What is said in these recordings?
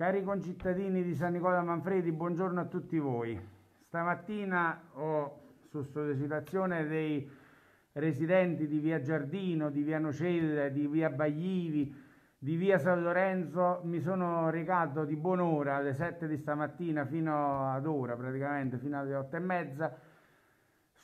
Cari concittadini di San Nicola Manfredi, buongiorno a tutti voi. Stamattina ho, su sollecitazione dei residenti di Via Giardino, di Via Nocella, di Via Baglivi, di Via San Lorenzo, mi sono recato di buon'ora alle 7 di stamattina fino ad ora praticamente, fino alle 8 e mezza,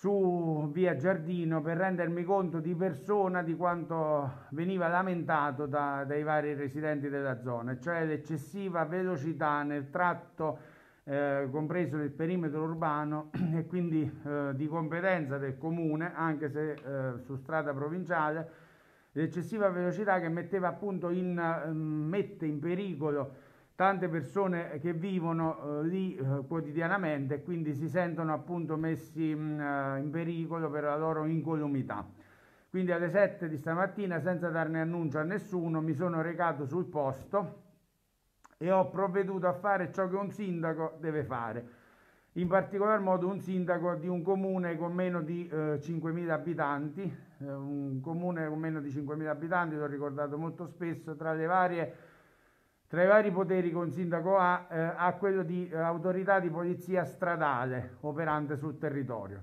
su via Giardino per rendermi conto di persona di quanto veniva lamentato da, dai vari residenti della zona, cioè l'eccessiva velocità nel tratto eh, compreso nel perimetro urbano e quindi eh, di competenza del comune, anche se eh, su strada provinciale, l'eccessiva velocità che metteva appunto in, eh, mette in pericolo tante persone che vivono eh, lì eh, quotidianamente e quindi si sentono appunto messi mh, mm, eh, in pericolo per la loro incolumità. Quindi alle 7 di stamattina, senza darne annuncio a nessuno, mi sono recato sul posto e ho provveduto a fare ciò che un sindaco deve fare. In particolar modo un sindaco di un comune con meno di eh, 5.000 abitanti, eh, un comune con meno di 5.000 abitanti, l'ho ricordato molto spesso, tra le varie tra i vari poteri che un sindaco ha, eh, ha quello di eh, autorità di polizia stradale operante sul territorio.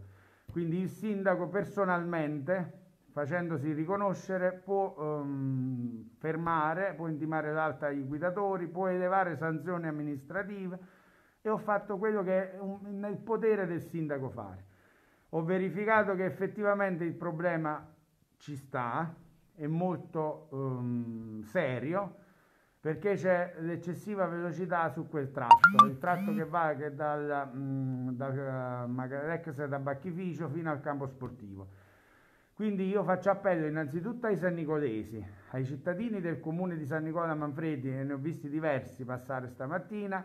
Quindi il sindaco personalmente, facendosi riconoscere, può ehm, fermare, può intimare l'alta ai guidatori, può elevare sanzioni amministrative e ho fatto quello che è un, nel potere del sindaco fare. Ho verificato che effettivamente il problema ci sta, è molto ehm, serio perché c'è l'eccessiva velocità su quel tratto, il tratto che va che dal, mh, mm, Magarex da eh, Bacchificio fino al campo sportivo. Quindi io faccio appello innanzitutto ai San Nicolesi, ai cittadini del comune di San Nicola Manfredi, e ne ho visti diversi passare stamattina,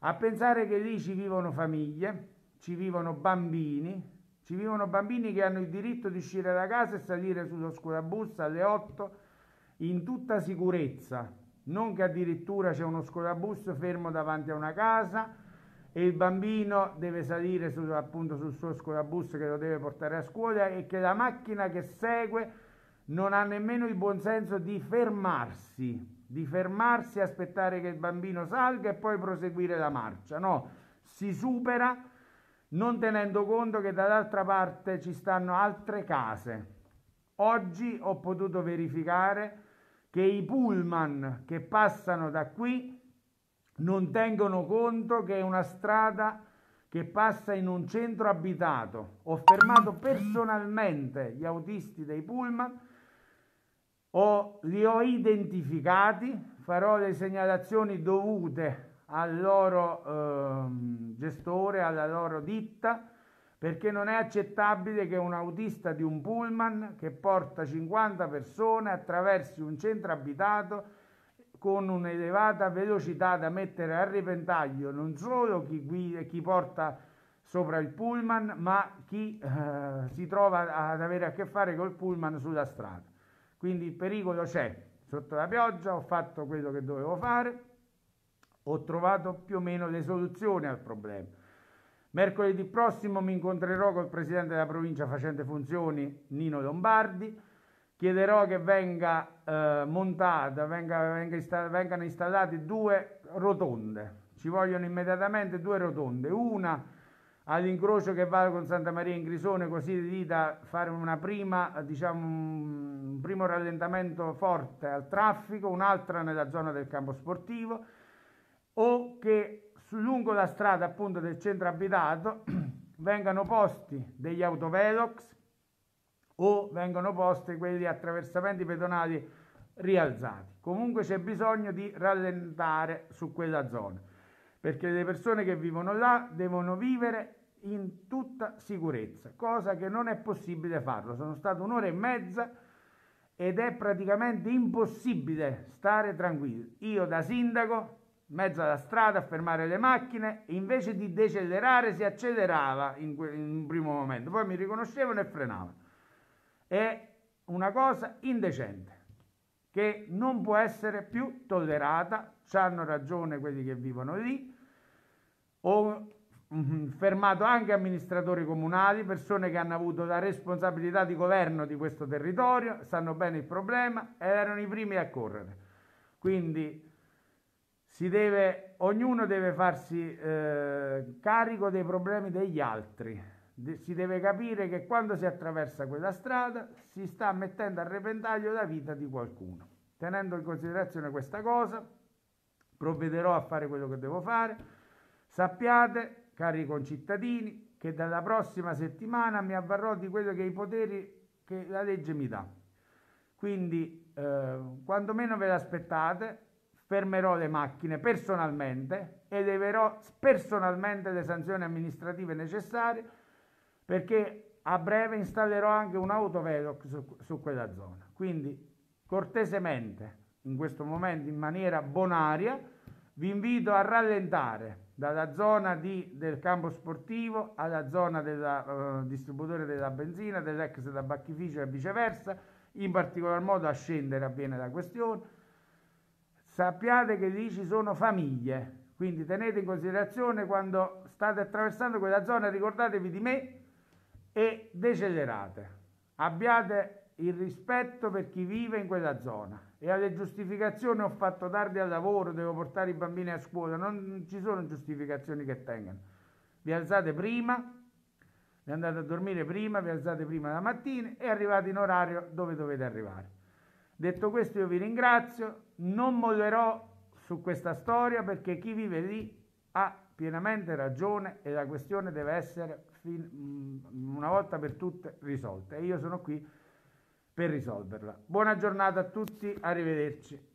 a pensare che lì ci vivono famiglie, ci vivono bambini, ci vivono bambini che hanno il diritto di uscire da casa e salire sullo scurabussa alle 8 in tutta sicurezza, non che addirittura c'è uno scolabus fermo davanti a una casa e il bambino deve salire su, appunto sul suo scolabus che lo deve portare a scuola e che la macchina che segue non ha nemmeno il buon senso di fermarsi, di fermarsi, aspettare che il bambino salga e poi proseguire la marcia. No, si supera non tenendo conto che dall'altra parte ci stanno altre case. Oggi ho potuto verificare che i pullman che passano da qui non tengono conto che è una strada che passa in un centro abitato. Ho fermato personalmente gli autisti dei pullman, ho, li ho identificati, farò le segnalazioni dovute al loro eh, gestore, alla loro ditta perché non è accettabile che un autista di un pullman che porta 50 persone attraversi un centro abitato con un'elevata velocità da mettere a repentaglio non solo chi, guida, chi porta sopra il pullman, ma chi eh, si trova ad avere a che fare col pullman sulla strada. Quindi il pericolo c'è. Sotto la pioggia ho fatto quello che dovevo fare, ho trovato più o meno le soluzioni al problema Mercoledì prossimo mi incontrerò col presidente della provincia facente funzioni Nino Lombardi. Chiederò che venga eh, montata, venga, venga ista, vengano installate due rotonde. Ci vogliono immediatamente due rotonde, una all'incrocio che va con Santa Maria in Grisone, così da fare prima, diciamo, un primo rallentamento forte al traffico, un'altra nella zona del campo sportivo o che lungo la strada appunto del centro abitato vengano posti degli autovelox o vengono posti quegli attraversamenti pedonali rialzati. Comunque c'è bisogno di rallentare su quella zona perché le persone che vivono là devono vivere in tutta sicurezza, cosa che non è possibile farlo. Sono stato un'ora e mezza ed è praticamente impossibile stare tranquillo. Io da sindaco mezzo alla strada a fermare le macchine e invece di decelerare si accelerava in, que- in un primo momento, poi mi riconoscevano e frenavano. È una cosa indecente che non può essere più tollerata, ci hanno ragione quelli che vivono lì, ho mm-hmm, fermato anche amministratori comunali, persone che hanno avuto la responsabilità di governo di questo territorio, sanno bene il problema e erano i primi a correre. Quindi deve, ognuno deve farsi eh, carico dei problemi degli altri, De, si deve capire che quando si attraversa quella strada si sta mettendo a repentaglio la vita di qualcuno. Tenendo in considerazione questa cosa, provvederò a fare quello che devo fare. Sappiate, cari concittadini, che dalla prossima settimana mi avvarrò di quello che i poteri che la legge mi dà. Quindi, eh, quando meno ve l'aspettate, fermerò le macchine personalmente ed everò personalmente le sanzioni amministrative necessarie perché a breve installerò anche un autovelox su, su quella zona. Quindi cortesemente, in questo momento in maniera bonaria, vi invito a rallentare dalla zona di, del campo sportivo alla zona del uh, eh, distributore della benzina, dell'ex tabacchificio e viceversa, in particolar modo a scendere avviene la questione sappiate che lì ci sono famiglie. Quindi tenete in considerazione quando state attraversando quella zona, ricordatevi di me e decelerate. Abbiate il rispetto per chi vive in quella zona. E alle giustificazioni ho fatto tardi al lavoro, devo portare i bambini a scuola, non ci sono giustificazioni che tengano. Vi alzate prima, vi andate a dormire prima, vi alzate prima la mattina e arrivate in orario dove dovete arrivare. Detto questo io vi ringrazio, non mollerò su questa storia perché chi vive lì ha pienamente ragione e la questione deve essere mm, una volta per tutte risolta e io sono qui per risolverla. Buona giornata a tutti, arrivederci.